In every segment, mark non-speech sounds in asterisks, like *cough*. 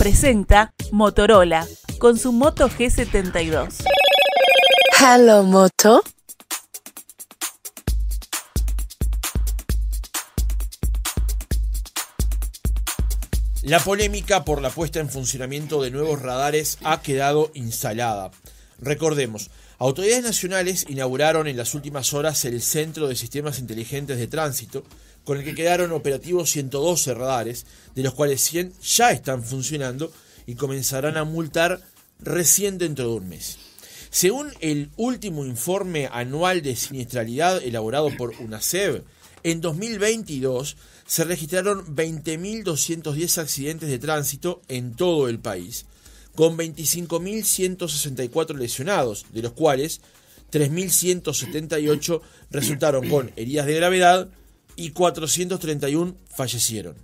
presenta Motorola con su Moto G72. Hello Moto. La polémica por la puesta en funcionamiento de nuevos radares ha quedado instalada. Recordemos, autoridades nacionales inauguraron en las últimas horas el Centro de Sistemas Inteligentes de Tránsito, con el que quedaron operativos 112 radares, de los cuales 100 ya están funcionando y comenzarán a multar recién dentro de un mes. Según el último informe anual de siniestralidad elaborado por UNACEV, en 2022 se registraron 20.210 accidentes de tránsito en todo el país, con 25.164 lesionados, de los cuales 3.178 resultaron con heridas de gravedad, y 431 fallecieron.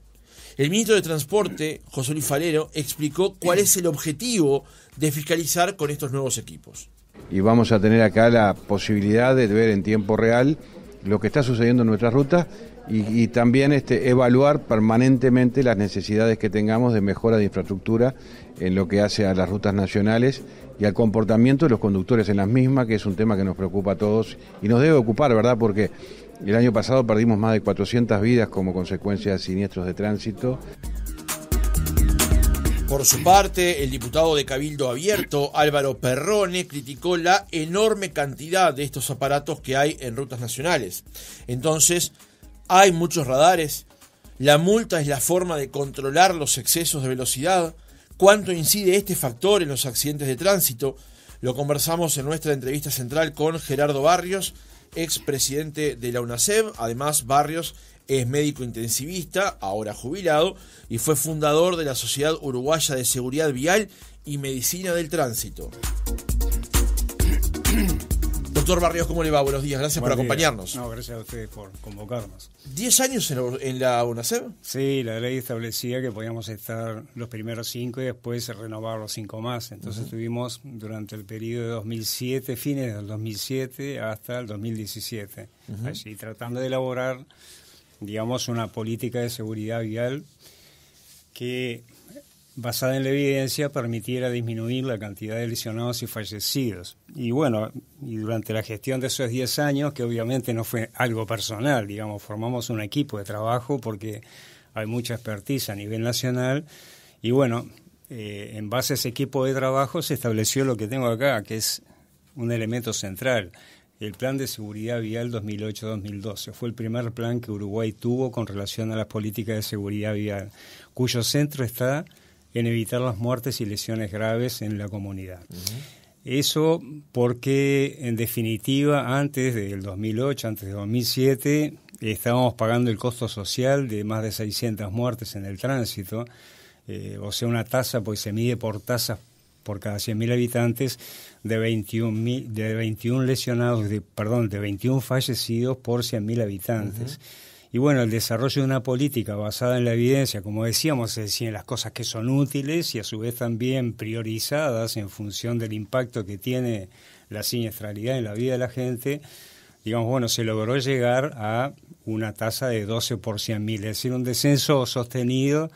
El ministro de Transporte, José Luis Falero, explicó cuál es el objetivo de fiscalizar con estos nuevos equipos. Y vamos a tener acá la posibilidad de ver en tiempo real lo que está sucediendo en nuestras rutas y, también este, evaluar permanentemente las necesidades que tengamos de mejora de infraestructura en lo que hace a las rutas nacionales y al comportamiento de los conductores en las mismas, que es un tema que nos preocupa a todos y nos debe ocupar, ¿verdad? Porque el año pasado perdimos más de 400 vidas como consecuencia de siniestros de tránsito. Por su parte, el diputado de Cabildo Abierto, Álvaro Perrone, criticó la enorme cantidad de estos aparatos que hay en rutas nacionales. Entonces, hay muchos radares, la multa es la forma de controlar los excesos de velocidad, cuánto incide este factor en los accidentes de tránsito. Lo conversamos en nuestra entrevista central con Gerardo Barrios, presidente de la UNASEM, Además, Barrios es médico intensivista, ahora jubilado, y fue fundador de la Sociedad Uruguaya de Seguridad Vial y Medicina del Tránsito. Doctor Barrios, ¿cómo le va? Buenos días, gracias por acompañarnos. No, gracias a ustedes por convocarnos. ¿Diez años en, la, en Sí, la ley establecía que podíamos estar los primeros cinco y después renovar los cinco más. Entonces estuvimos durante el periodo de 2007, fines del 2007 hasta el 2017, así tratando de elaborar, digamos, una política de seguridad vial que basada en la evidencia permitiera disminuir la cantidad de lesionados y fallecidos. Y bueno, y durante la gestión de esos 10 años, que obviamente no fue algo personal, digamos, formamos un equipo de trabajo porque hay mucha expertise a nivel nacional. Y bueno, eh, en base a ese equipo de trabajo se estableció lo que tengo acá, que es un elemento central, el Plan de Seguridad Vial 2008-2012. Fue el primer plan que Uruguay tuvo con relación a las políticas de seguridad vial, cuyo centro está en evitar las muertes y lesiones graves en la comunidad. Eso porque, en definitiva, antes del 2008, antes del 2007, estábamos pagando el costo social de más de 600 muertes en el tránsito, eh, o sea, una tasa, pues se mide por tasas por cada 100.000 habitantes de 21, de 21 lesionados, de, perdón, de 21 fallecidos por 100.000 habitantes. Y bueno, el desarrollo de una política basada en la evidencia, como decíamos, es decir, en las cosas que son útiles y a su vez también priorizadas en función del impacto que tiene la siniestralidad en la vida de la gente, digamos, bueno, se logró llegar a una tasa de 12 por mil es decir, un descenso sostenido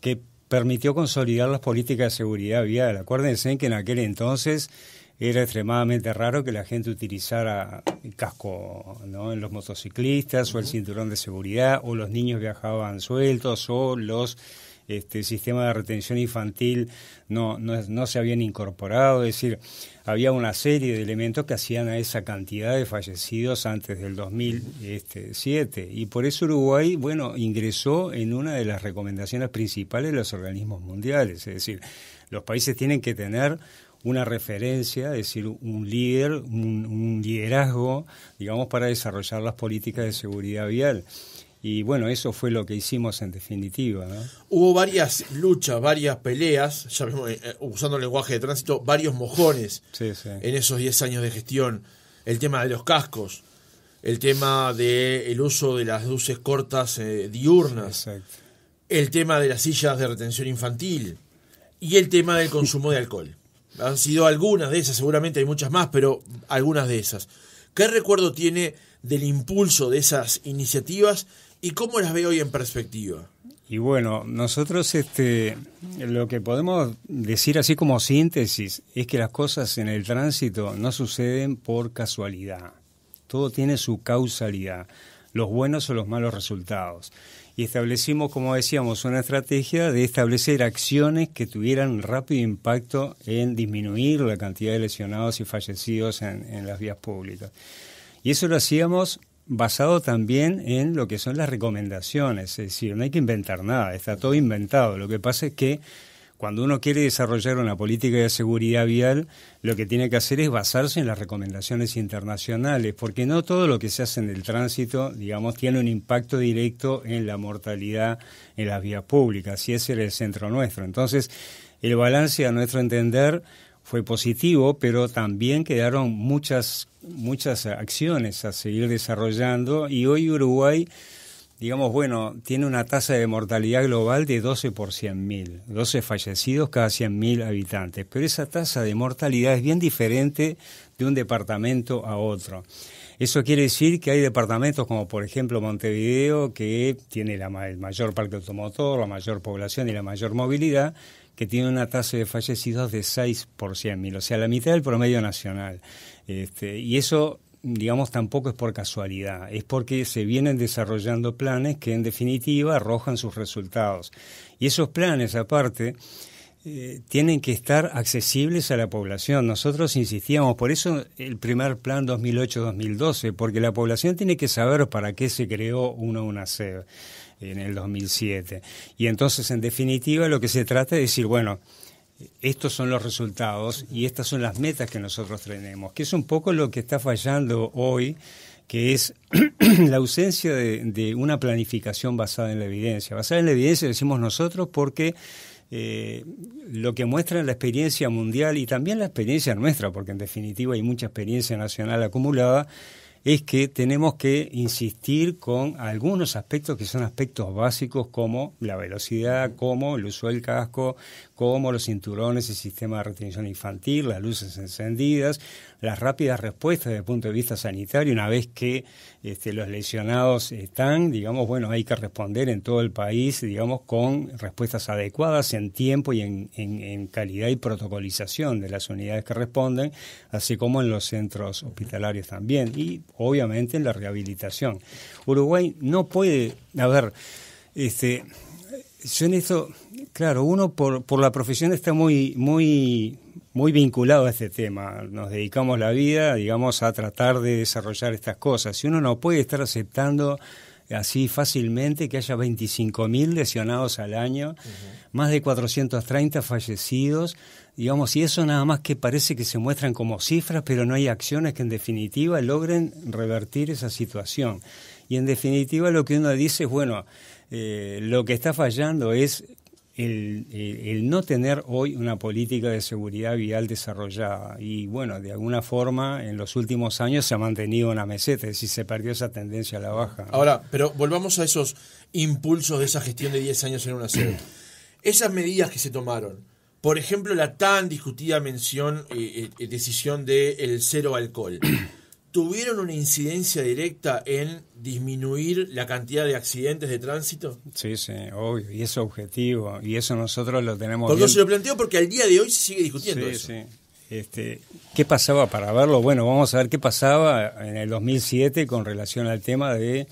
que permitió consolidar las políticas de seguridad vial. Acuérdense que en aquel entonces era extremadamente raro que la gente utilizara el casco en los motociclistas o el cinturón de seguridad, o los niños viajaban sueltos, o los este, sistemas de retención infantil no, no, no, se habían incorporado, es decir, había una serie de elementos que hacían a esa cantidad de fallecidos antes del 2007. Este, y por eso Uruguay, bueno, ingresó en una de las recomendaciones principales de los organismos mundiales, es decir, los países tienen que tener una referencia, es decir, un líder, un, liderazgo, digamos, para desarrollar las políticas de seguridad vial. Y bueno, eso fue lo que hicimos en definitiva. Hubo varias luchas, varias peleas, ya eh, eh, usando el lenguaje de tránsito, varios mojones en esos 10 años de gestión. El tema de los cascos, el tema del el uso de las luces cortas eh, diurnas, el tema de las sillas de retención infantil y el tema del consumo de alcohol. Han sido algunas de esas, seguramente hay muchas más, pero algunas de esas. ¿Qué recuerdo tiene del impulso de esas iniciativas y cómo las ve hoy en perspectiva? Y bueno, nosotros este, lo que podemos decir así como síntesis es que las cosas en el tránsito no suceden por casualidad. Todo tiene su causalidad, los buenos o los malos resultados y establecimos, como decíamos, una estrategia de establecer acciones que tuvieran rápido impacto en disminuir la cantidad de lesionados y fallecidos en, en las vías públicas. Y eso lo hacíamos basado también en lo que son las recomendaciones, es decir, no hay que inventar nada, está todo inventado. Lo que pasa es que cuando uno quiere desarrollar una política de seguridad vial, lo que tiene que hacer es basarse en las recomendaciones internacionales, porque no todo lo que se hace en el tránsito, digamos, tiene un impacto directo en la mortalidad en las vías públicas, y ese era el centro nuestro. Entonces, el balance, a nuestro entender, fue positivo, pero también quedaron muchas, muchas acciones a seguir desarrollando, y hoy Uruguay digamos, bueno, tiene una tasa de mortalidad global de 12 por mil 12 fallecidos cada 100.000 habitantes, pero esa tasa de mortalidad es bien diferente de un departamento a otro. Eso quiere decir que hay departamentos como por ejemplo Montevideo, que tiene la, el mayor parque automotor, la mayor población y la mayor movilidad, que tiene una tasa de fallecidos de 6 por mil o sea, la mitad del promedio nacional. Este, y eso digamos, tampoco es por casualidad, es porque se vienen desarrollando planes que en definitiva arrojan sus resultados. Y esos planes, aparte, eh, tienen que estar accesibles a la población. Nosotros insistíamos, por eso el primer plan 2008-2012, porque la población tiene que saber para qué se creó uno una en el 2007. Y entonces, en definitiva, lo que se trata es decir, bueno, estos son los resultados y estas son las metas que nosotros tenemos, que es un poco lo que está fallando hoy, que es *clears throat* la ausencia de, una planificación basada en la evidencia. Basada en la evidencia decimos nosotros porque eh, lo que muestra la experiencia mundial y también la experiencia nuestra, porque en definitiva hay mucha experiencia nacional acumulada, es que tenemos que insistir con algunos aspectos que son aspectos básicos como la velocidad, como el uso del casco, como los cinturones, el sistema de retención infantil, las luces encendidas, las rápidas respuestas desde el punto de vista sanitario, una vez que este, los lesionados están, digamos, bueno, hay que responder en todo el país, digamos, con respuestas adecuadas en tiempo y en, en calidad y protocolización de las unidades que responden, así como en los centros hospitalarios también. Y obviamente en la rehabilitación. Uruguay no puede, a ver, este, yo en esto, claro, uno por, por la profesión está muy, muy, muy vinculado a este tema. Nos dedicamos la vida, digamos, a tratar de desarrollar estas cosas. Y uno no puede estar aceptando así fácilmente que haya 25.000 lesionados al año, más de 430 fallecidos digamos, y eso nada más que parece que se muestran como cifras, pero no hay acciones que en definitiva logren revertir esa situación. Y en definitiva lo que uno dice es, bueno, eh, lo que está fallando es el, no tener hoy una política de seguridad vial desarrollada. Y bueno, de alguna forma en los últimos años se ha mantenido una meseta, es decir, se perdió esa tendencia a la baja. Ahora, pero volvamos a esos impulsos de esa gestión de 10 años en una sede. Esas medidas que se tomaron, por ejemplo, la tan discutida mención, eh, eh decisión de el cero alcohol. *clears throat* ¿Tuvieron una incidencia directa en disminuir la cantidad de accidentes de tránsito? Sí, sí, obvio, y es objetivo, y eso nosotros lo tenemos. Porque yo se lo planteo porque al día de hoy se sigue discutiendo sí, eso. Sí. Este, ¿Qué pasaba para verlo? Bueno, vamos a ver qué pasaba en el 2007 con relación al tema de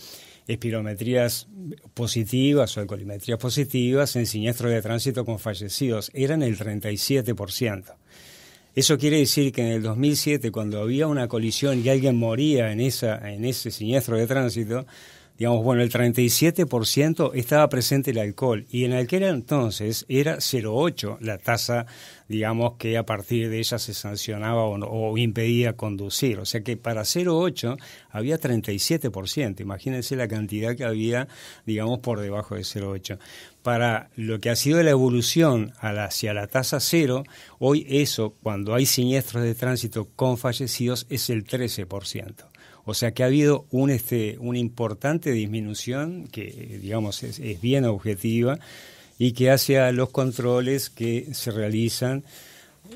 espirometrías positivas o alcoholimetrías positivas en siniestros de tránsito con fallecidos. Eran el 37%. Eso quiere decir que en el 2007, cuando había una colisión y alguien moría en, esa, en ese siniestro de tránsito, digamos, bueno, el 37% estaba presente el alcohol y en aquel entonces era 0,8 la tasa, digamos, que a partir de ella se sancionaba o, o impedía conducir. O sea que para 0,8 había 37%, imagínense la cantidad que había, digamos, por debajo de 0,8. Para lo que ha sido la evolución hacia la tasa cero, hoy eso, cuando hay siniestros de tránsito con fallecidos, es el 13%. O sea que ha habido un, este, una importante disminución que, digamos, es, bien objetiva y que hace a los controles que se realizan,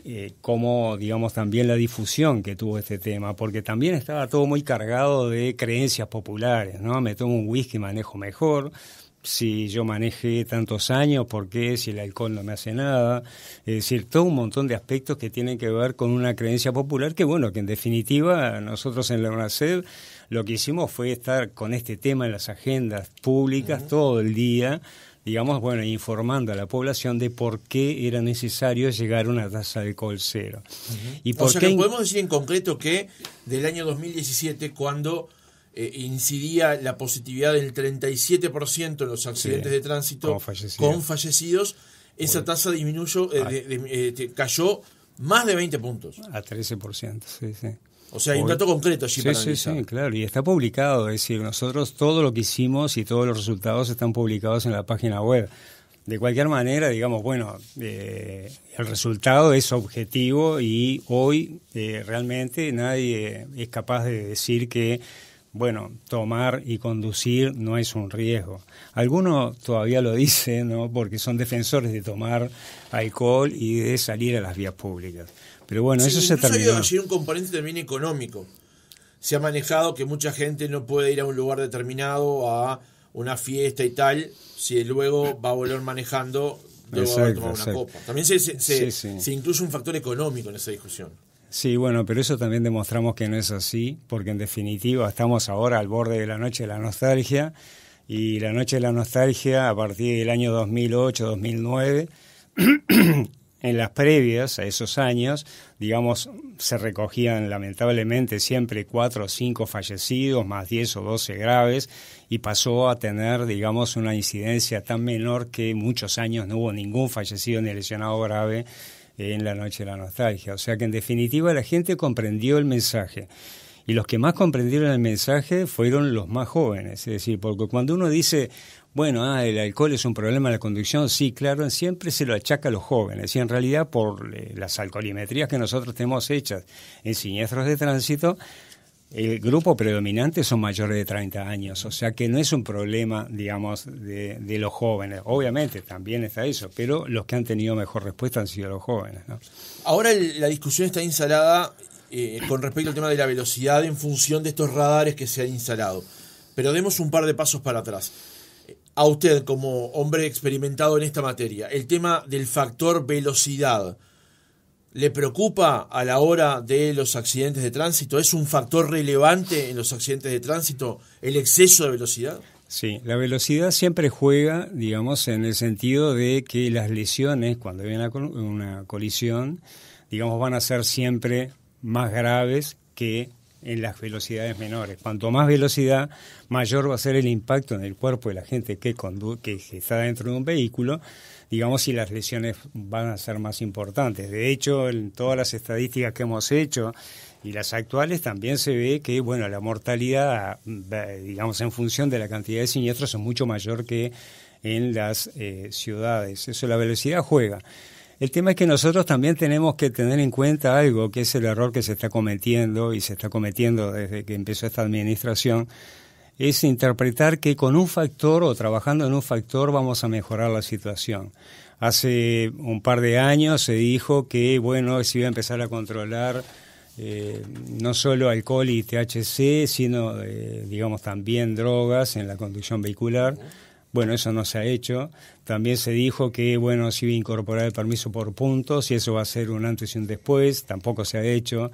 eh, como, digamos, también la difusión que tuvo este tema, porque también estaba todo muy cargado de creencias populares, ¿no? Me tomo un whisky, manejo mejor si yo manejé tantos años, por qué, si el alcohol no me hace nada, es decir, todo un montón de aspectos que tienen que ver con una creencia popular que, bueno, que en definitiva nosotros en la UNASED lo que hicimos fue estar con este tema en las agendas públicas todo el día, digamos, bueno, informando a la población de por qué era necesario llegar a una tasa de alcohol cero. y o sea, qué... podemos decir en concreto que del año 2017, cuando eh, incidía la positividad del 37% en los accidentes de tránsito con fallecidos, esa tasa disminuyó, eh, ah. este, cayó más de 20 puntos. A 13%, sí, sí. O sea, hay un dato concreto allí sí, Sí, sí, claro. Y está publicado. Es decir, nosotros todo lo que hicimos y todos los resultados están publicados en la página web. De cualquier manera, digamos, bueno, eh, el resultado es objetivo y hoy realmente nadie es capaz de decir que bueno, tomar y conducir no es un riesgo. Algunos todavía lo dicen, ¿no? Porque son defensores de tomar alcohol y de salir a las vías públicas. Pero bueno, eso se terminó. Hay un componente también económico. Se ha manejado que mucha gente no puede ir a un lugar determinado a una fiesta y tal, si luego va a volver manejando, luego va a tomar una copa. También se, se, se incluye un factor económico en esa discusión. Sí, bueno, pero eso también demostramos que no es así, porque en definitiva estamos ahora al borde de la noche de la nostalgia y la noche de la nostalgia a partir del año 2008-2009. *clears throat* en las previas a esos años, digamos, se recogían lamentablemente siempre cuatro o cinco fallecidos, más diez o doce graves, y pasó a tener, digamos, una incidencia tan menor que muchos años no hubo ningún fallecido ni lesionado grave en La Noche de la Nostalgia. O sea que en definitiva la gente comprendió el mensaje. Y los que más comprendieron el mensaje fueron los más jóvenes. Es decir, porque cuando uno dice, bueno, ah, el alcohol es un problema de la conducción, sí, claro, siempre se lo achaca a los jóvenes. Y en realidad, por eh, las alcoholimetrías que nosotros tenemos hechas en siniestros de tránsito, el grupo predominante son mayores de 30 años, o sea que no es un problema, digamos, de, los jóvenes. Obviamente también está eso, pero los que han tenido mejor respuesta han sido los jóvenes. Ahora la discusión está instalada eh, con respecto al tema de la velocidad en función de estos radares que se han instalado, pero demos un par de pasos para atrás. A usted, como hombre experimentado en esta materia, el tema del factor velocidad le preocupa a la hora de los accidentes de tránsito? ¿Es un factor relevante en los accidentes de tránsito el exceso de velocidad? Sí, la velocidad siempre juega, digamos, en el sentido de que las lesiones, cuando hay una, colisión, digamos, van a ser siempre más graves que en las velocidades menores. Cuanto más velocidad, mayor va a ser el impacto en el cuerpo de la gente que, que está dentro de un vehículo digamos, si las lesiones van a ser más importantes. De hecho, en todas las estadísticas que hemos hecho y las actuales también se ve que, bueno, la mortalidad, digamos, en función de la cantidad de siniestros es mucho mayor que en las eh, ciudades. Eso, la velocidad juega. El tema es que nosotros también tenemos que tener en cuenta algo, que es el error que se está cometiendo y se está cometiendo desde que empezó esta administración, es interpretar que con un factor o trabajando en un factor vamos a mejorar la situación. Hace un par de años se dijo que, bueno, se iba a empezar a controlar eh, no solo alcohol y THC, sino, eh, digamos, también drogas en la conducción vehicular. Bueno, eso no se ha hecho. También se dijo que, bueno, se iba a incorporar el permiso por puntos y eso va a ser un antes y un después. Tampoco se ha hecho.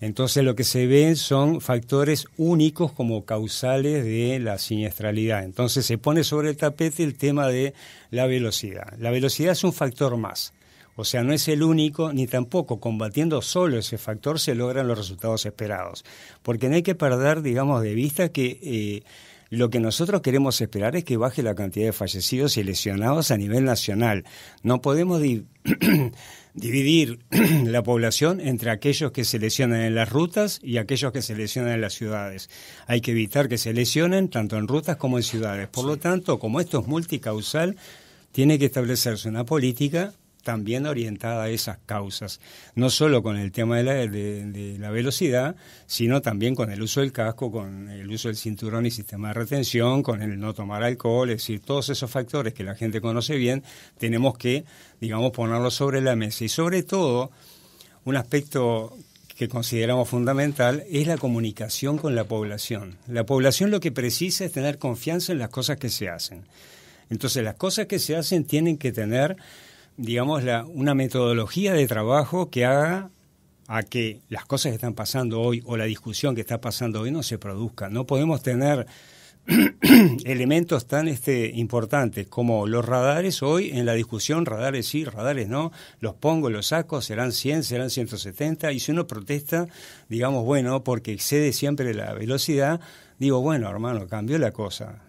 Entonces lo que se ven son factores únicos como causales de la siniestralidad. Entonces se pone sobre el tapete el tema de la velocidad. La velocidad es un factor más. O sea, no es el único, ni tampoco combatiendo solo ese factor se logran los resultados esperados. Porque no hay que perder, digamos, de vista que eh, lo que nosotros queremos esperar es que baje la cantidad de fallecidos y lesionados a nivel nacional. No podemos *clears throat* dividir *clears throat* la población entre aquellos que se lesionan en las rutas y aquellos que se lesionan en las ciudades. Hay que evitar que se lesionen tanto en rutas como en ciudades. Por lo tanto, como esto es multicausal, tiene que establecerse una política también orientada a esas causas, no solo con el tema de la, velocidad, sino también con el uso del casco, con el uso del cinturón y sistema de retención, con el no tomar alcohol, es decir, todos esos factores que la gente conoce bien, tenemos que, digamos, ponerlos sobre la mesa. Y sobre todo, un aspecto que consideramos fundamental es la comunicación con la población. La población lo que precisa es tener confianza en las cosas que se hacen. Entonces, las cosas que se hacen tienen que tener digamos, la, una metodología de trabajo que haga a que las cosas que están pasando hoy o la discusión que está pasando hoy no se produzca. No podemos tener *clears throat* elementos tan este, importantes como los radares hoy en la discusión, radares sí, radares no, los pongo, los saco, serán 100, serán 170, y si uno protesta, digamos, bueno, porque excede siempre la velocidad, digo, bueno, hermano, cambió la cosa.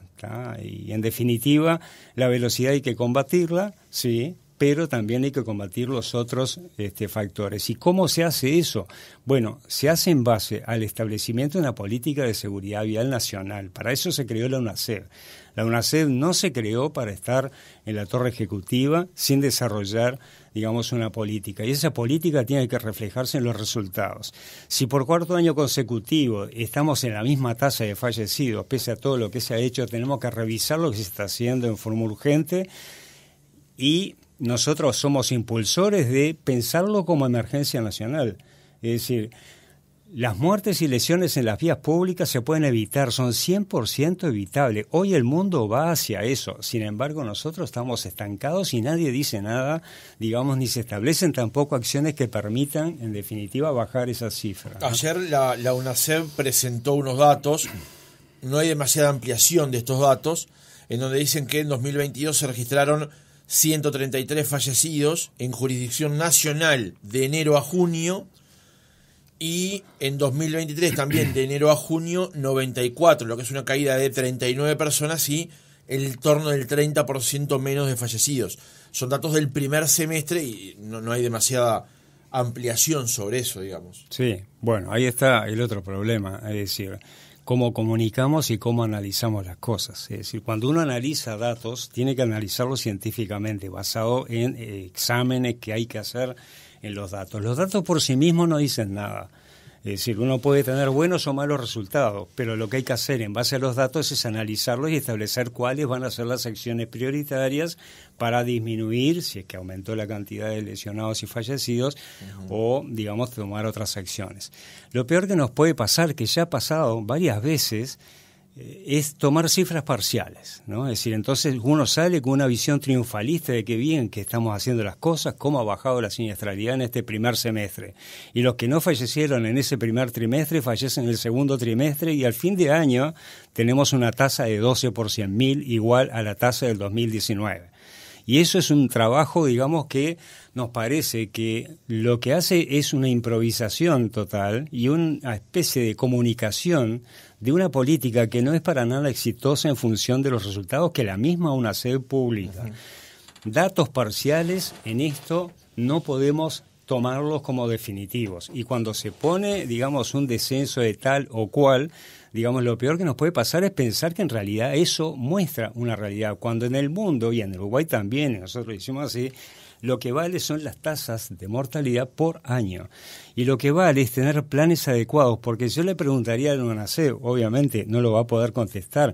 Y en definitiva, la velocidad hay que combatirla, sí, pero también hay que combatir los otros este, factores. ¿Y cómo se hace eso? Bueno, se hace en base al establecimiento de una política de seguridad vial nacional. Para eso se creó la UNACED. La UNACED no se creó para estar en la torre ejecutiva sin desarrollar, digamos, una política. Y esa política tiene que reflejarse en los resultados. Si por cuarto año consecutivo estamos en la misma tasa de fallecidos, pese a todo lo que se ha hecho, tenemos que revisar lo que se está haciendo en forma urgente y nosotros somos impulsores de pensarlo como emergencia nacional. Es decir, las muertes y lesiones en las vías públicas se pueden evitar, son 100% evitables. Hoy el mundo va hacia eso. Sin embargo, nosotros estamos estancados y nadie dice nada, digamos, ni se establecen tampoco acciones que permitan, en definitiva, bajar esas cifras. Ayer la, la presentó unos datos, no hay demasiada ampliación de estos datos, en donde dicen que en 2022 se registraron 133 fallecidos en jurisdicción nacional de enero a junio y en 2023 también de enero a junio 94, lo que es una caída de 39 personas y el torno del 30% menos de fallecidos. Son datos del primer semestre y no, no hay demasiada ampliación sobre eso, digamos. Sí, bueno, ahí está el otro problema, es decir, cómo comunicamos y cómo analizamos las cosas. Es decir, cuando uno analiza datos, tiene que analizarlos científicamente, basado en eh, exámenes que hay que hacer en los datos. Los datos por sí mismos no dicen nada. Es decir, uno puede tener buenos o malos resultados, pero lo que hay que hacer en base a los datos es analizarlos y establecer cuáles van a ser las acciones prioritarias para disminuir, si es que aumentó la cantidad de lesionados y fallecidos, o, digamos, tomar otras acciones. Lo peor que nos puede pasar, que ya ha pasado varias veces, eh, es tomar cifras parciales, ¿no? Es decir, entonces uno sale con una visión triunfalista de que bien que estamos haciendo las cosas, cómo ha bajado la siniestralidad en este primer semestre. Y los que no fallecieron en ese primer trimestre fallecen en el segundo trimestre y al fin de año tenemos una tasa de 12 por mil igual a la tasa del 2019. Y eso es un trabajo, digamos, que nos parece que lo que hace es una improvisación total y una especie de comunicación de una política que no es para nada exitosa en función de los resultados que la misma una sed pública. Datos parciales en esto no podemos tomarlos como definitivos. Y cuando se pone, digamos, un descenso de tal o cual, digamos, lo peor que nos puede pasar es pensar que en realidad eso muestra una realidad, cuando en el mundo, y en Uruguay también, nosotros lo hicimos así, lo que vale son las tasas de mortalidad por año. Y lo que vale es tener planes adecuados, porque si yo le preguntaría a UNACE, obviamente no lo va a poder contestar,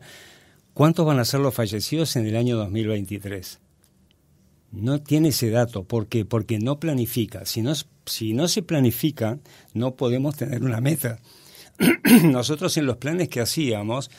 ¿cuántos van a ser los fallecidos en el año 2023? No tiene ese dato. ¿Por qué? Porque no planifica. Si no, si no se planifica, no podemos tener una meta. *clears throat* nosotros en los planes que hacíamos,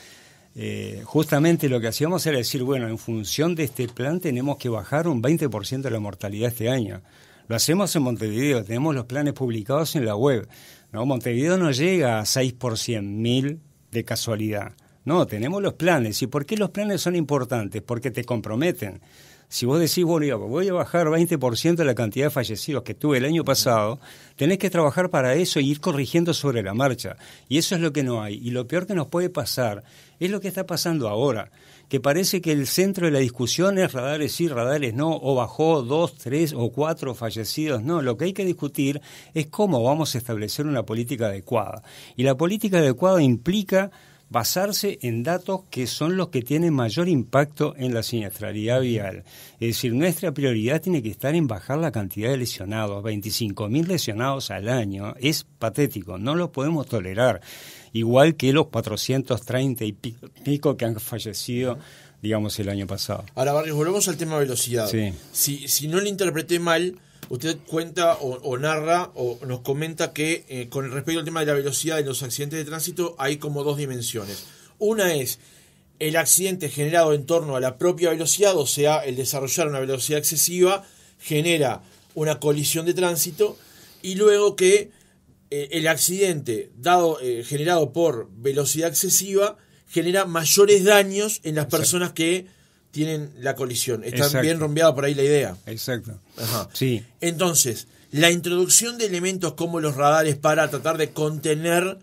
eh, justamente lo que hacíamos era decir, bueno, en función de este plan tenemos que bajar un 20% de la mortalidad este año. Lo hacemos en Montevideo, tenemos los planes publicados en la web. ¿no? Montevideo no llega a 6 por mil de casualidad. No, tenemos los planes. ¿Y por qué los planes son importantes? Porque te comprometen. Si vos decís, bueno, voy a bajar 20% de la cantidad de fallecidos que tuve el año pasado, tenés que trabajar para eso y e ir corrigiendo sobre la marcha. Y eso es lo que no hay. Y lo peor que nos puede pasar es lo que está pasando ahora, que parece que el centro de la discusión es radares sí, radares no, o bajó dos, tres o cuatro fallecidos. No, lo que hay que discutir es cómo vamos a establecer una política adecuada. Y la política adecuada implica basarse en datos que son los que tienen mayor impacto en la siniestralidad vial. Es decir, nuestra prioridad tiene que estar en bajar la cantidad de lesionados, 25.000 lesionados al año. Es patético, no lo podemos tolerar. Igual que los 430 y pico que han fallecido digamos, el año pasado. Ahora, Barrios, volvemos al tema velocidad. Si, si no lo interpreté mal, usted cuenta o, narra o nos comenta que eh, con respecto al tema de la velocidad de los accidentes de tránsito hay como dos dimensiones. Una es el accidente generado en torno a la propia velocidad, o sea, el desarrollar una velocidad excesiva genera una colisión de tránsito y luego que eh, el accidente dado, eh, generado por velocidad excesiva genera mayores daños en las personas que tienen la colisión. Está bien rumbeado por ahí la idea. Exacto. Sí. Entonces, la introducción de elementos como los radares para tratar de contener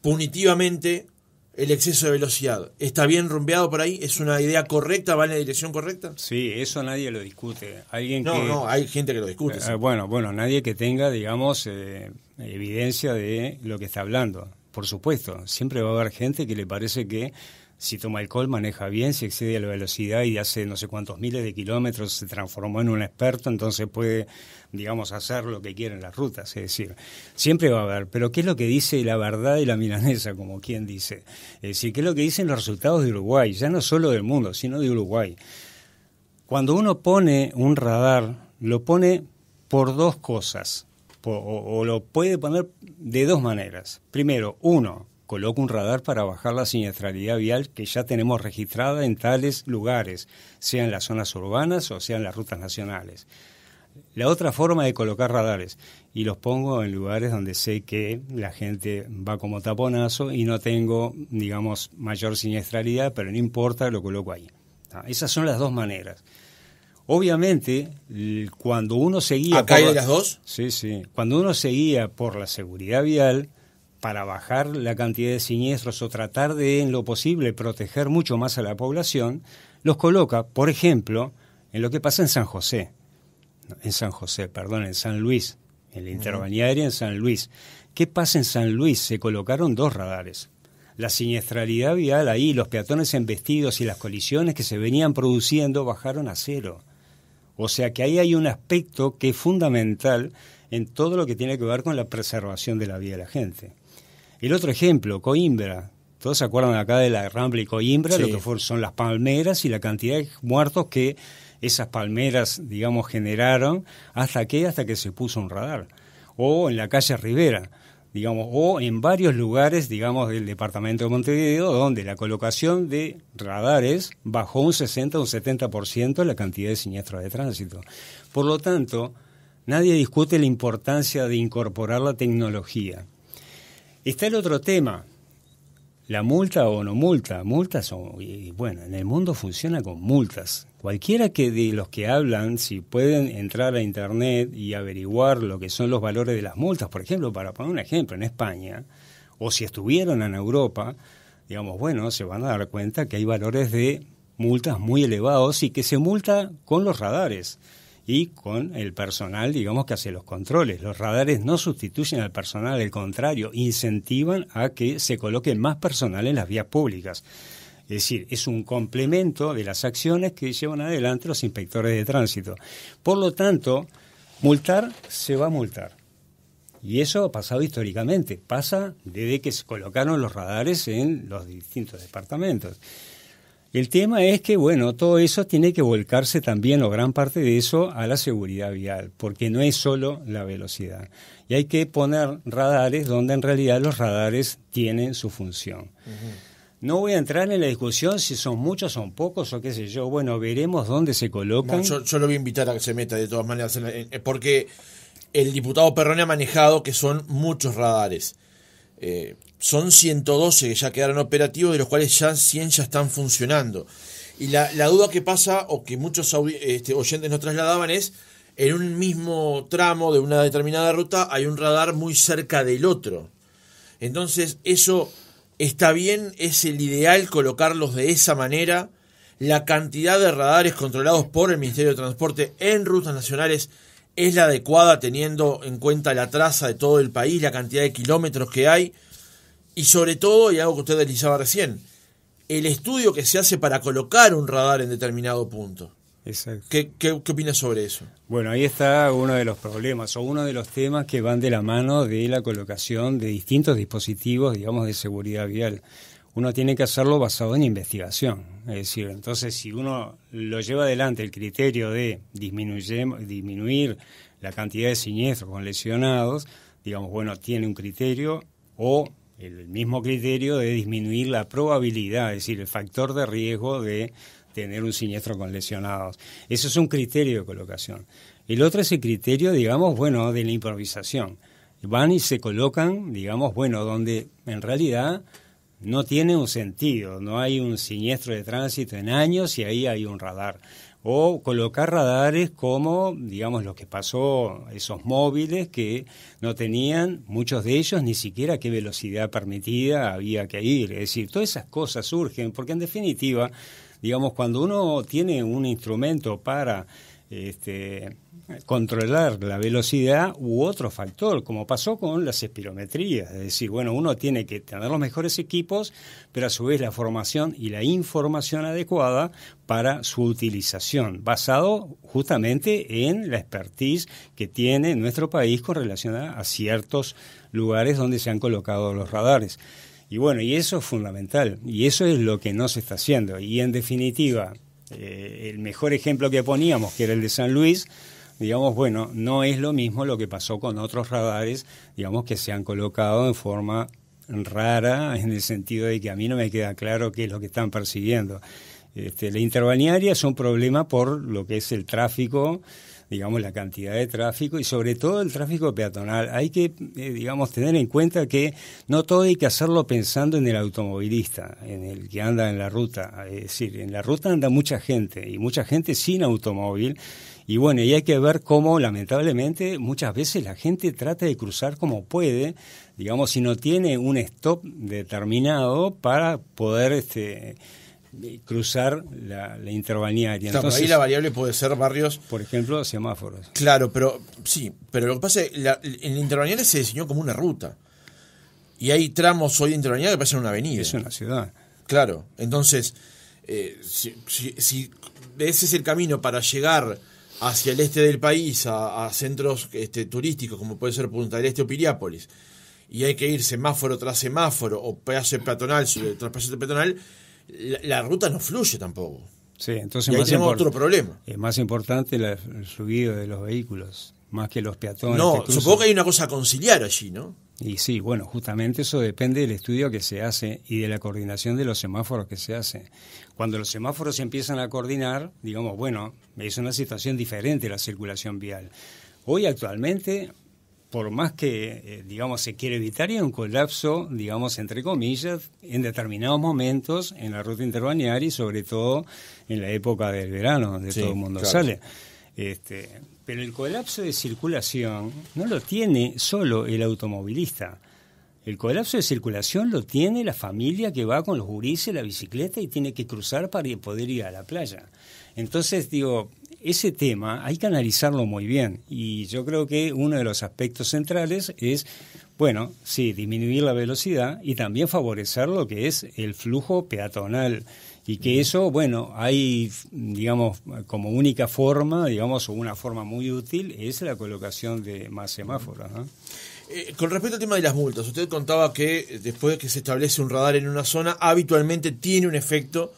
punitivamente el exceso de velocidad. ¿Está bien rumbeado por ahí? ¿Es una idea correcta? ¿Va en la dirección correcta? Sí, eso nadie lo discute. Alguien no, no, hay gente que lo discute. Eh, bueno, bueno, nadie que tenga, digamos, eh, evidencia de lo que está hablando. Por supuesto, siempre va a haber gente que le parece que si toma alcohol, maneja bien, si excede la velocidad y hace no sé cuántos miles de kilómetros, se transformó en un experto, entonces puede, digamos, hacer lo que quiera en las rutas. Es decir, siempre va a haber, pero ¿qué es lo que dice la verdad y la milanesa, como quien dice? Es decir, ¿qué es lo que dicen los resultados de Uruguay? Ya no solo del mundo, sino de Uruguay. Cuando uno pone un radar, lo pone por dos cosas, o lo puede poner de dos maneras. Primero, uno, coloco un radar para bajar la siniestralidad vial que ya tenemos registrada en tales lugares, sean las zonas urbanas o sean las rutas nacionales. La otra forma de colocar radares, y los pongo en lugares donde sé que la gente va como taponazo y no tengo, digamos, mayor siniestralidad, pero no importa, lo coloco ahí. Esas son las dos maneras. Obviamente, cuando uno seguía. ¿Acá hay las dos? Sí, sí. Cuando uno seguía por la seguridad vial, para bajar la cantidad de siniestros o tratar de, en lo posible, proteger mucho más a la población, los coloca, por ejemplo, en lo que pasa en San José, en San José, perdón, en San Luis, en la interbanía aérea en San Luis. ¿Qué pasa en San Luis? Se colocaron dos radares. La siniestralidad vial ahí, los peatones embestidos y las colisiones que se venían produciendo bajaron a cero. O sea que ahí hay un aspecto que es fundamental en todo lo que tiene que ver con la preservación de la vida de la gente. El otro ejemplo, Coimbra. Todos se acuerdan acá de la Rambla y Coimbra, lo que fueron, son las palmeras y la cantidad de muertos que esas palmeras, digamos, generaron, hasta que, hasta que se puso un radar. O en la calle Rivera, digamos, o en varios lugares, digamos, del departamento de Montevideo, donde la colocación de radares bajó un 60 o un 70% la cantidad de siniestros de tránsito. Por lo tanto, nadie discute la importancia de incorporar la tecnología. Está el otro tema, la multa o no multa. Multas, son, y, bueno, en el mundo funciona con multas. Cualquiera que de los que hablan, si pueden entrar a Internet y averiguar lo que son los valores de las multas, por ejemplo, para poner un ejemplo, en España, o si estuvieron en Europa, digamos, bueno, se van a dar cuenta que hay valores de multas muy elevados y que se multa con los radares y con el personal, digamos, que hace los controles. Los radares no sustituyen al personal, al contrario, incentivan a que se coloque más personal en las vías públicas. Es decir, es un complemento de las acciones que llevan adelante los inspectores de tránsito. Por lo tanto, multar se va a multar. Y eso ha pasado históricamente. Pasa desde que se colocaron los radares en los distintos departamentos. El tema es que, bueno, todo eso tiene que volcarse también, o gran parte de eso, a la seguridad vial, porque no es solo la velocidad. Y hay que poner radares donde en realidad los radares tienen su función. No voy a entrar en la discusión si son muchos, son pocos o qué sé yo. Bueno, veremos dónde se colocan. yo, lo voy a invitar a que se meta de todas maneras, porque el diputado Perrone ha manejado que son muchos radares. Eh, son 112 que ya quedaron operativos, de los cuales ya 100 ya están funcionando. Y la, duda que pasa, o que muchos este, oyentes nos trasladaban, es en un mismo tramo de una determinada ruta hay un radar muy cerca del otro. Entonces, eso está bien, es el ideal colocarlos de esa manera. La cantidad de radares controlados por el Ministerio de Transporte en rutas nacionales es la adecuada teniendo en cuenta la traza de todo el país, la cantidad de kilómetros que hay y sobre todo, y algo que usted deslizaba recién, el estudio que se hace para colocar un radar en determinado punto. Exacto. ¿Qué, qué, qué opinas sobre eso? Bueno, ahí está uno de los problemas o uno de los temas que van de la mano de la colocación de distintos dispositivos, digamos, de seguridad vial uno tiene que hacerlo basado en investigación. Es decir, entonces si uno lo lleva adelante el criterio de disminuir la cantidad de siniestros con lesionados, digamos, bueno, tiene un criterio o el mismo criterio de disminuir la probabilidad, es decir, el factor de riesgo de tener un siniestro con lesionados. Eso es un criterio de colocación. El otro es el criterio, digamos, bueno, de la improvisación. Van y se colocan, digamos, bueno, donde en realidad no tiene un sentido, no hay un siniestro de tránsito en años y ahí hay un radar. O colocar radares como, digamos, lo que pasó, esos móviles que no tenían, muchos de ellos, ni siquiera qué velocidad permitida había que ir. Es decir, todas esas cosas surgen, porque en definitiva, digamos, cuando uno tiene un instrumento para este, controlar la velocidad u otro factor, como pasó con las espirometrías. Es decir, bueno, uno tiene que tener los mejores equipos, pero a su vez la formación y la información adecuada para su utilización, basado justamente en la expertise que tiene nuestro país con relación a, ciertos lugares donde se han colocado los radares. Y bueno, y eso es fundamental, y eso es lo que no se está haciendo. Y en definitiva, eh, el mejor ejemplo que poníamos, que era el de San Luis, digamos, bueno, no es lo mismo lo que pasó con otros radares, digamos, que se han colocado en forma rara, en el sentido de que a mí no me queda claro qué es lo que están persiguiendo. Este, la interbaniaria es un problema por lo que es el tráfico, digamos, la cantidad de tráfico y sobre todo el tráfico peatonal. Hay que, eh, digamos, tener en cuenta que no todo hay que hacerlo pensando en el automovilista, en el que anda en la ruta. Es decir, en la ruta anda mucha gente y mucha gente sin automóvil y bueno, y hay que ver cómo, lamentablemente, muchas veces la gente trata de cruzar como puede, digamos, si no tiene un stop determinado para poder este, cruzar la, la Entonces, ahí la variable puede ser barrios. Por ejemplo, semáforos. Claro, pero sí, pero lo que pasa es que la, en la interbanía se diseñó como una ruta. Y hay tramos hoy de que pasan una avenida. Es una ciudad. Claro, entonces, eh, si ese es el camino para llegar hacia el este del país, a, centros este, turísticos como puede ser Punta del Este o Piriápolis, y hay que ir semáforo tras semáforo o pase peatonal tras pase peatonal, la, ruta no fluye tampoco. entonces tenemos otro problema. Es más importante el subido de los vehículos, más que los peatones. No, supongo que hay una cosa a conciliar allí, ¿no? Y sí, bueno, justamente eso depende del estudio que se hace y de la coordinación de los semáforos que se hace. Cuando los semáforos se empiezan a coordinar, digamos, bueno, es una situación diferente la circulación vial. Hoy actualmente, por más que, eh, digamos, se quiere evitar, hay un colapso, digamos, entre comillas, en determinados momentos en la ruta interbalnearia y sobre todo en la época del verano, donde todo el mundo sale. Este, pero el colapso de circulación no lo tiene solo el automovilista. El colapso de circulación lo tiene la familia que va con los y la bicicleta y tiene que cruzar para poder ir a la playa. Entonces, digo, ese tema hay que analizarlo muy bien. Y yo creo que uno de los aspectos centrales es, bueno, sí, disminuir la velocidad y también favorecer lo que es el flujo peatonal y que eso, bueno, hay, digamos, como única forma, digamos, o una forma muy útil, es la colocación de más semáforas. Eh, con respecto al tema de las multas, usted contaba que eh, después de que se establece un radar en una zona, habitualmente tiene un efecto.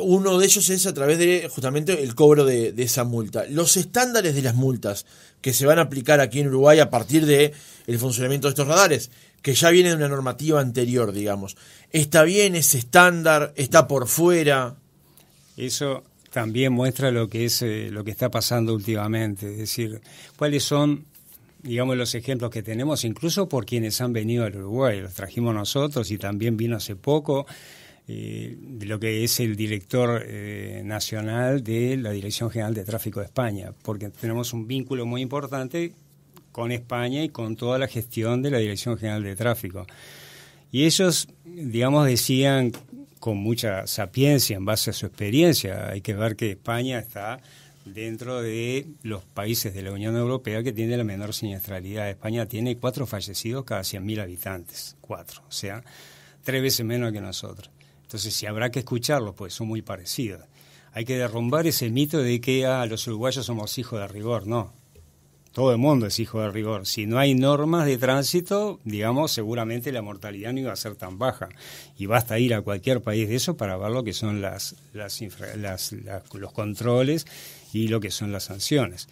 Uno de ellos es a través de justamente el cobro de, de esa multa. Los estándares de las multas que se van a aplicar aquí en Uruguay a partir de el funcionamiento de estos radares que ya viene de una normativa anterior, digamos. ¿Está bien, es estándar, está por fuera? Eso también muestra lo que es eh, lo que está pasando últimamente, es decir, cuáles son digamos los ejemplos que tenemos incluso por quienes han venido al Uruguay, los trajimos nosotros y también vino hace poco eh, de lo que es el director eh, nacional de la Dirección General de Tráfico de España, porque tenemos un vínculo muy importante con España y con toda la gestión de la Dirección General de Tráfico. Y ellos, digamos, decían con mucha sapiencia en base a su experiencia, hay que ver que España está dentro de los países de la Unión Europea que tiene la menor siniestralidad. España tiene cuatro fallecidos cada 100.000 habitantes, cuatro, o sea, tres veces menos que nosotros. Entonces, si habrá que escucharlos, pues son muy parecidos. Hay que derrumbar ese mito de que a ah, los uruguayos somos hijos de rigor, no todo el mundo es hijo de rigor. Si no hay normas de tránsito, digamos, seguramente la mortalidad no iba a ser tan baja. Y basta ir a cualquier país de eso para ver lo que son las, los controles y lo que son las sanciones.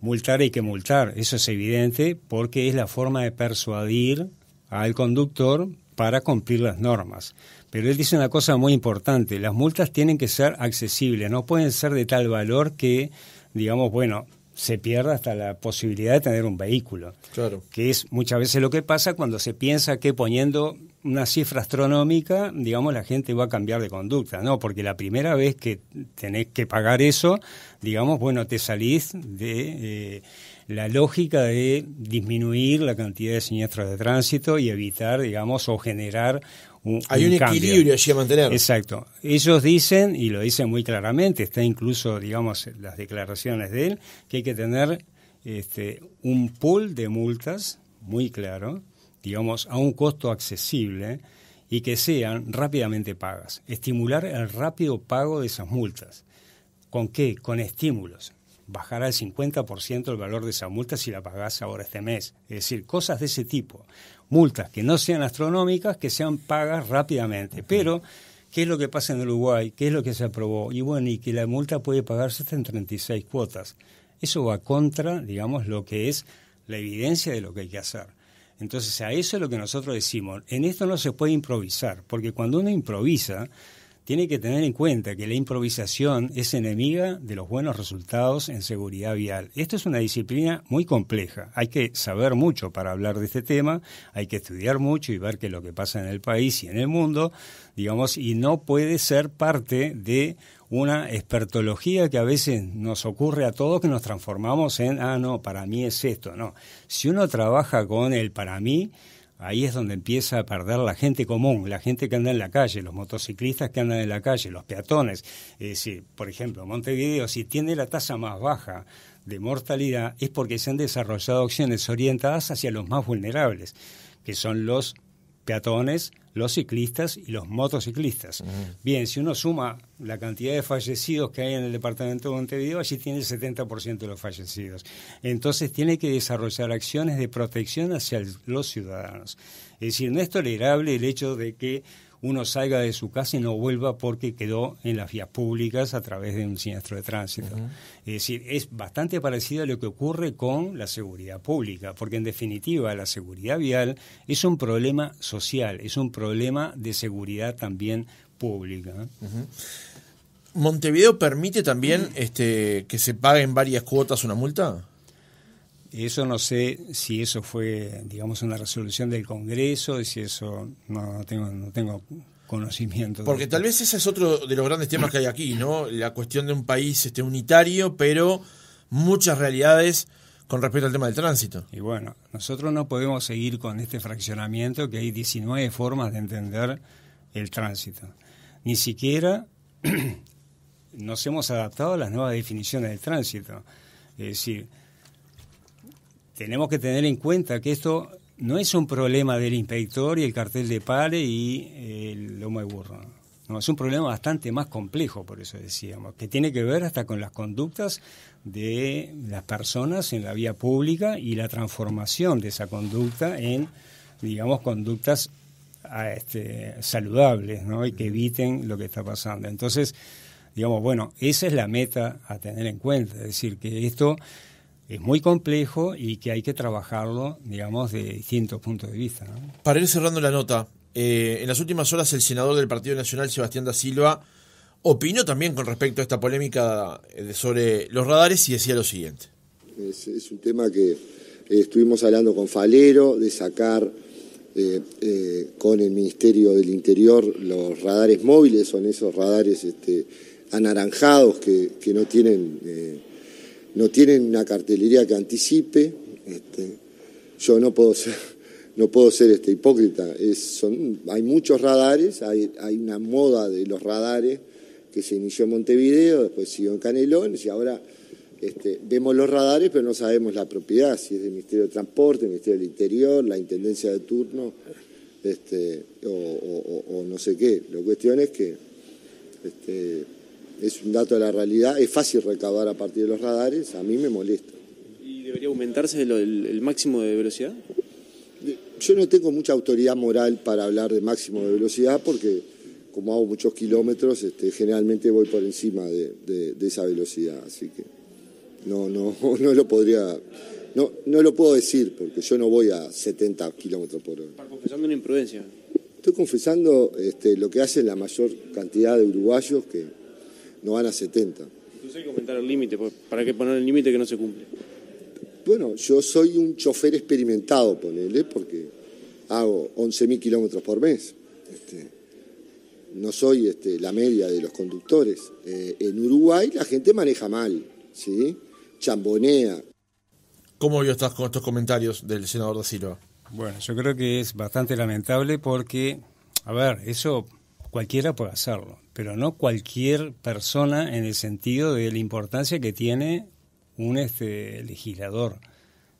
Multar hay que multar, eso es evidente, porque es la forma de persuadir al conductor para cumplir las normas. Pero él dice una cosa muy importante, las multas tienen que ser accesibles, no pueden ser de tal valor que, digamos, bueno, se pierde hasta la posibilidad de tener un vehículo. Claro. Que es muchas veces lo que pasa cuando se piensa que poniendo una cifra astronómica, digamos, la gente va a cambiar de conducta, ¿no? Porque la primera vez que tenés que pagar eso, digamos, bueno, te salís de eh, la lógica de disminuir la cantidad de siniestros de tránsito y evitar, digamos, o generar hay un, equilibrio allí a mantener. Exacto. Ellos dicen, y lo dicen muy claramente, está incluso, digamos, las declaraciones de él, que hay que tener este, un pool de multas muy claro, digamos, a un costo accesible y que sean rápidamente pagas. Estimular el rápido pago de esas multas. ¿Con qué? Con estímulos bajará el 50% el valor de esa multa si la pagase ahora este mes. Es decir, cosas de ese tipo. Multas que no sean astronómicas, que sean pagas rápidamente. Pero, ¿qué es lo que pasa en Uruguay? ¿Qué es lo que se aprobó? Y bueno, y que la multa puede pagarse hasta en 36 cuotas. Eso va contra, digamos, lo que es la evidencia de lo que hay que hacer. Entonces, a eso es lo que nosotros decimos. En esto no se puede improvisar, porque cuando uno improvisa, tiene que tener en cuenta que la improvisación es enemiga de los buenos resultados en seguridad vial. Esto es una disciplina muy compleja. Hay que saber mucho para hablar de este tema, hay que estudiar mucho y ver qué es lo que pasa en el país y en el mundo, digamos, y no puede ser parte de una expertología que a veces nos ocurre a todos que nos transformamos en, ah, no, para mí es esto, no. Si uno trabaja con el para mí, Ahí es donde empieza a perder la gente común, la gente que anda en la calle, los motociclistas que andan en la calle, los peatones. Es eh, por ejemplo, Montevideo, si tiene la tasa más baja de mortalidad, es porque se han desarrollado acciones orientadas hacia los más vulnerables, que son los peatones, los ciclistas y los motociclistas. Bien, si uno suma la cantidad de fallecidos que hay en el departamento de Montevideo, allí tiene el 70% de los fallecidos. Entonces tiene que desarrollar acciones de protección hacia los ciudadanos. Es decir, no es tolerable el hecho de que uno salga de su casa y no vuelva porque quedó en las vías públicas a través de un siniestro de tránsito. Es decir, es bastante parecido a lo que ocurre con la seguridad pública, porque en definitiva la seguridad vial es un problema social, es un problema de seguridad también pública. ¿eh? ¿Montevideo permite también este, que se paguen varias cuotas una multa? Eso no sé si eso fue, digamos, una resolución del Congreso, y si eso no, tengo, no tengo conocimiento. Porque tal vez ese es otro de los grandes temas que hay aquí, ¿no? La cuestión de un país este, unitario, pero muchas realidades con respecto al tema del tránsito. Y bueno, nosotros no podemos seguir con este fraccionamiento que hay 19 formas de entender el tránsito. Ni siquiera *clears throat* nos hemos adaptado a las nuevas definiciones del tránsito. Es decir, tenemos que tener en cuenta que esto no es un problema del inspector y el cartel de Pale y el lomo de burro. No, es un problema bastante más complejo, por eso decíamos, que tiene que ver hasta con las conductas de las personas en la vía pública y la transformación de esa conducta en, digamos, conductas ah, este, saludables ¿no? y que eviten lo que está pasando. Entonces, digamos, bueno, esa es la meta a tener en cuenta, es decir, que esto es muy complejo y que hay que trabajarlo, digamos, de distintos puntos de vista. Para ir cerrando la nota, eh, en las últimas horas el senador del Partido Nacional, Sebastián da Silva, opinó también con respecto a esta polémica eh, sobre los radares y decía lo siguiente. Es, un tema que eh, estuvimos hablando con Falero de sacar con el Ministerio del Interior los radares móviles, son esos radares este, anaranjados que, que no tienen no tienen una cartelería que anticipe. Este, yo no puedo ser, *laughs* no puedo ser este, hipócrita. son, hay muchos radares, hay, una moda de los radares que se inició en Montevideo, después siguió en Canelones y ahora este, vemos los radares, pero no sabemos la propiedad, si es del Ministerio de Transporte, el Ministerio del Interior, la Intendencia de turno, este, o, no sé qué. La cuestión es que es un dato de la realidad, es fácil recabar a partir de los radares, a mí me molesta. ¿Y debería aumentarse el, máximo de velocidad? Yo no tengo mucha autoridad moral para hablar de máximo de velocidad porque como hago muchos kilómetros, este, generalmente voy por encima de, esa velocidad, así que no, no, *laughs* no lo podría, no, no lo puedo decir porque yo no voy a 70 kilómetros por hora. ¿Estás confesando una imprudencia? Estoy confesando este, lo que hacen la mayor cantidad de uruguayos que no van a 70. Entonces hay que aumentar el límite, pues, ¿para qué poner el límite que no se cumple? Bueno, yo soy un chofer experimentado, ponele, porque hago 11.000 kilómetros por mes. Este, no soy este, la media de los conductores. Eh, en Uruguay la gente maneja mal, ¿sí? Chambonea. ¿Cómo vio estos, estos comentarios del senador da Bueno, yo creo que es bastante lamentable porque, a ver, eso Cualquiera puede hacerlo, pero no cualquier persona en el sentido de la importancia que tiene un este, legislador.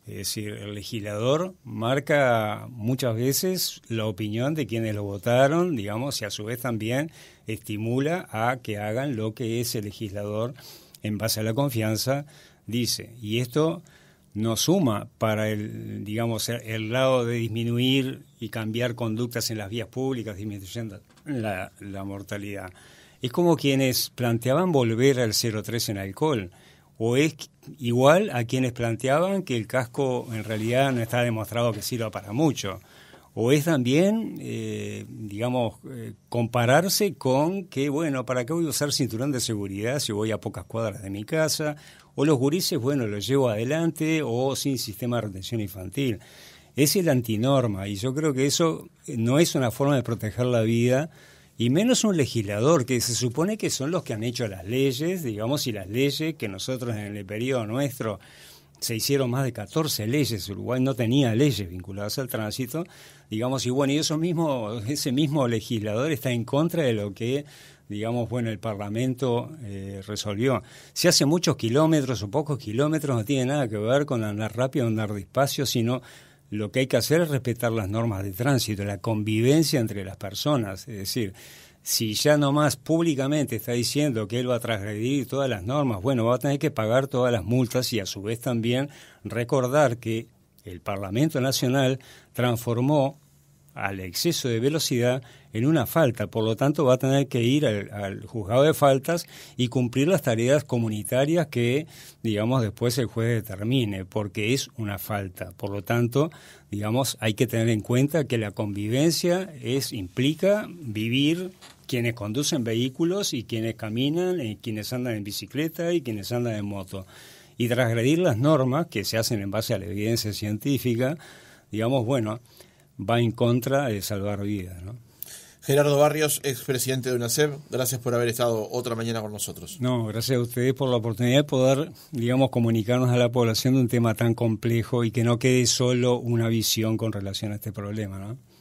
Es decir, el legislador marca muchas veces la opinión de quienes lo votaron, digamos, y a su vez también estimula a que hagan lo que ese legislador, en base a la confianza, dice. Y esto no suma para el, digamos, el lado de disminuir y cambiar conductas en las vías públicas, disminuyendo la, la mortalidad. Es como quienes planteaban volver al 03 en alcohol, o es igual a quienes planteaban que el casco en realidad no está demostrado que sirva para mucho o es también, eh, digamos, eh, compararse con que, bueno, ¿para qué voy a usar cinturón de seguridad si voy a pocas cuadras de mi casa? O los gurises, bueno, los llevo adelante o sin sistema de retención infantil. Es el antinorma y yo creo que eso no es una forma de proteger la vida y menos un legislador, que se supone que son los que han hecho las leyes, digamos, y las leyes que nosotros en el periodo nuestro se hicieron más de 14 leyes. Uruguay no tenía leyes vinculadas al tránsito, digamos, y bueno, y eso mismo, ese mismo legislador está en contra de lo que, digamos, bueno, el Parlamento eh, resolvió. Si hace muchos kilómetros o pocos kilómetros, no tiene nada que ver con andar rápido, o andar despacio, sino lo que hay que hacer es respetar las normas de tránsito, la convivencia entre las personas, es decir, si ya no más públicamente está diciendo que él va a transgredir todas las normas, bueno, va a tener que pagar todas las multas y a su vez también recordar que el Parlamento Nacional transformó al exceso de velocidad en una falta. Por lo tanto, va a tener que ir al, juzgado de faltas y cumplir las tareas comunitarias que, digamos, después el juez determine, porque es una falta. Por lo tanto, digamos, hay que tener en cuenta que la convivencia es implica vivir quienes conducen vehículos y quienes caminan, eh, quienes andan en bicicleta y quienes andan en moto. Y transgredir las normas que se hacen en base a la evidencia científica, digamos, bueno, va en contra de salvar vidas. ¿no? Gerardo Barrios, expresidente de UNACEP, gracias por haber estado otra mañana con nosotros. No, gracias a ustedes por la oportunidad de poder, digamos, comunicarnos a la población de un tema tan complejo y que no quede solo una visión con relación a este problema, ¿no?